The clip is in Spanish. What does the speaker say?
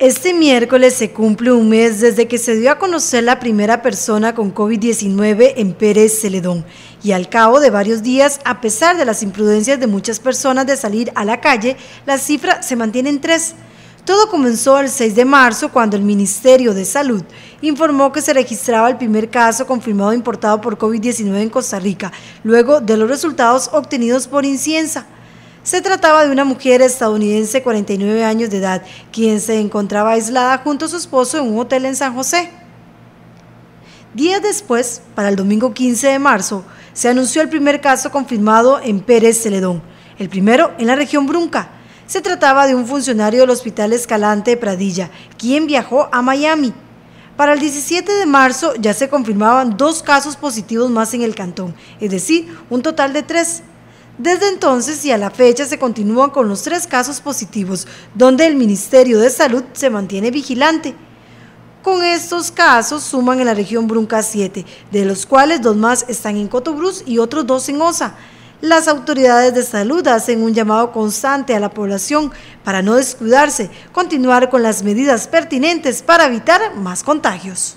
Este miércoles se cumple un mes desde que se dio a conocer la primera persona con COVID-19 en Pérez Celedón y al cabo de varios días, a pesar de las imprudencias de muchas personas de salir a la calle, la cifra se mantiene en tres. Todo comenzó el 6 de marzo cuando el Ministerio de Salud informó que se registraba el primer caso confirmado importado por COVID-19 en Costa Rica, luego de los resultados obtenidos por Incienza. Se trataba de una mujer estadounidense, 49 años de edad, quien se encontraba aislada junto a su esposo en un hotel en San José. Días después, para el domingo 15 de marzo, se anunció el primer caso confirmado en Pérez Celedón, el primero en la región Brunca. Se trataba de un funcionario del Hospital Escalante Pradilla, quien viajó a Miami. Para el 17 de marzo ya se confirmaban dos casos positivos más en el cantón, es decir, un total de tres. Desde entonces y a la fecha se continúan con los tres casos positivos, donde el Ministerio de Salud se mantiene vigilante. Con estos casos suman en la región Brunca 7, de los cuales dos más están en Cotobruz y otros dos en Osa. Las autoridades de salud hacen un llamado constante a la población para no descuidarse, continuar con las medidas pertinentes para evitar más contagios.